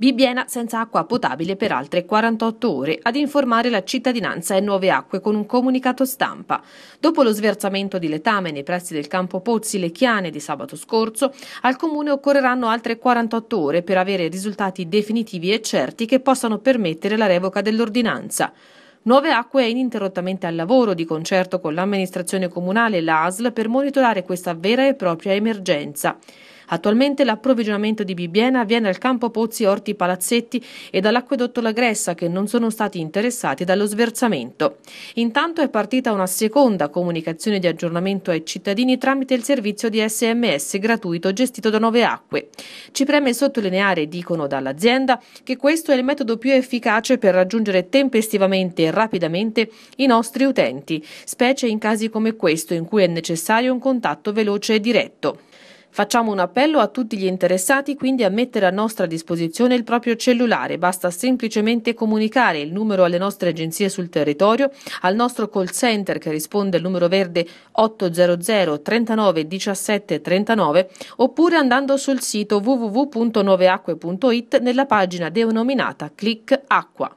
Bibbiena senza acqua potabile per altre 48 ore, ad informare la cittadinanza e Nuove Acque con un comunicato stampa. Dopo lo sversamento di letame nei pressi del campo Pozzi Lecchiane di sabato scorso, al comune occorreranno altre 48 ore per avere risultati definitivi e certi che possano permettere la revoca dell'ordinanza. Nuove Acque è ininterrottamente al lavoro di concerto con l'amministrazione comunale e l'ASL per monitorare questa vera e propria emergenza. Attualmente l'approvvigionamento di Bibbiena avviene al campo Pozzi Orti Palazzetti e dall'acquedotto La Gressa che non sono stati interessati dallo sversamento. Intanto è partita una seconda comunicazione di aggiornamento ai cittadini tramite il servizio di SMS gratuito gestito da Nove Acque. Ci preme sottolineare, dicono dall'azienda, che questo è il metodo più efficace per raggiungere tempestivamente e rapidamente i nostri utenti, specie in casi come questo in cui è necessario un contatto veloce e diretto. Facciamo un appello a tutti gli interessati quindi a mettere a nostra disposizione il proprio cellulare, basta semplicemente comunicare il numero alle nostre agenzie sul territorio, al nostro call center che risponde al numero verde 800 39 17 39 oppure andando sul sito www.noveacque.it nella pagina denominata Clic Acqua.